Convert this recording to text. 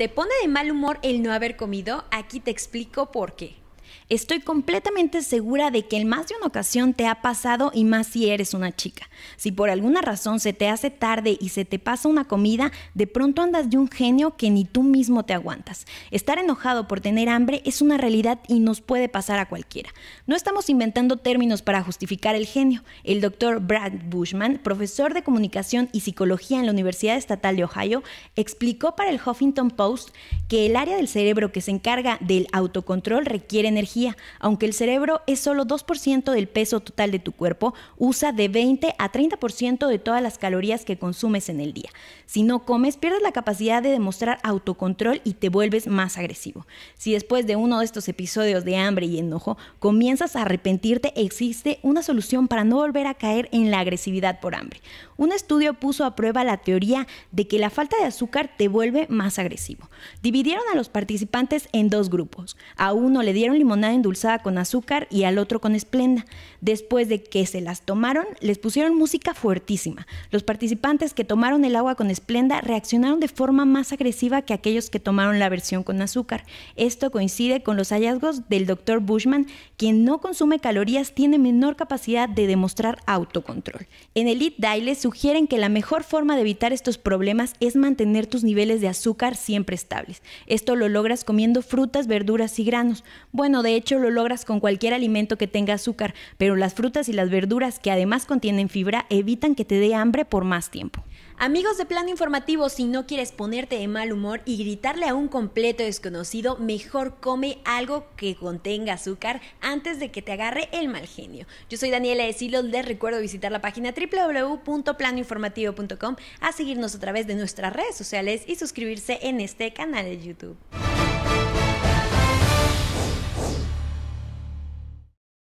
¿Te pone de mal humor el no haber comido? Aquí te explico por qué. Estoy completamente segura de que en más de una ocasión te ha pasado y más si eres una chica. Si por alguna razón se te hace tarde y se te pasa una comida, de pronto andas de un genio que ni tú mismo te aguantas. Estar enojado por tener hambre es una realidad y nos puede pasar a cualquiera. No estamos inventando términos para justificar el genio. El doctor Brad Bushman, profesor de comunicación y psicología en la Universidad Estatal de Ohio, explicó para el Huffington Post que el área del cerebro que se encarga del autocontrol requiere energía. Aunque el cerebro es solo 2% del peso total de tu cuerpo, usa de 20 a 30% de todas las calorías que consumes en el día. Si no comes, pierdes la capacidad de demostrar autocontrol y te vuelves más agresivo. Si después de uno de estos episodios de hambre y enojo comienzas a arrepentirte, existe una solución para no volver a caer en la agresividad por hambre. Un estudio puso a prueba la teoría de que la falta de azúcar te vuelve más agresivo. Dividieron a los participantes en dos grupos. A uno le dieron limón limonada endulzada con azúcar y al otro con esplenda. Después de que se las tomaron, les pusieron música fuertísima. Los participantes que tomaron el agua con esplenda reaccionaron de forma más agresiva que aquellos que tomaron la versión con azúcar. Esto coincide con los hallazgos del doctor Bushman, quien no consume calorías tiene menor capacidad de demostrar autocontrol. En Elite Eat sugieren que la mejor forma de evitar estos problemas es mantener tus niveles de azúcar siempre estables. Esto lo logras comiendo frutas, verduras y granos. Bueno, de hecho lo logras con cualquier alimento que tenga azúcar, pero las frutas y las verduras que además contienen fibra evitan que te dé hambre por más tiempo. Amigos de Plano Informativo, si no quieres ponerte de mal humor y gritarle a un completo desconocido, mejor come algo que contenga azúcar antes de que te agarre el mal genio. Yo soy Daniela de silos les recuerdo visitar la página www.planoinformativo.com, a seguirnos a través de nuestras redes sociales y suscribirse en este canal de YouTube.